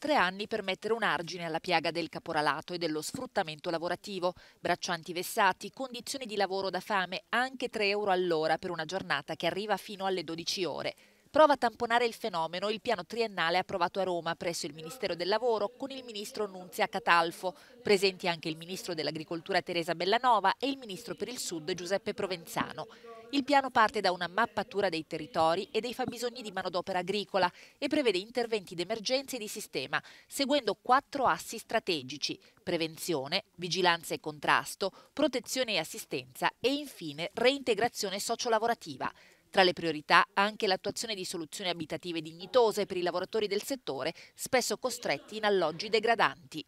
Tre anni per mettere un argine alla piaga del caporalato e dello sfruttamento lavorativo. Braccianti vessati, condizioni di lavoro da fame, anche 3 euro all'ora per una giornata che arriva fino alle 12 ore. Prova a tamponare il fenomeno il piano triennale approvato a Roma presso il Ministero del Lavoro con il ministro Nunzia Catalfo, presenti anche il ministro dell'Agricoltura Teresa Bellanova e il ministro per il Sud Giuseppe Provenzano. Il piano parte da una mappatura dei territori e dei fabbisogni di manodopera agricola e prevede interventi d'emergenza e di sistema, seguendo quattro assi strategici, prevenzione, vigilanza e contrasto, protezione e assistenza e infine reintegrazione sociolavorativa. Tra le priorità anche l'attuazione di soluzioni abitative dignitose per i lavoratori del settore, spesso costretti in alloggi degradanti.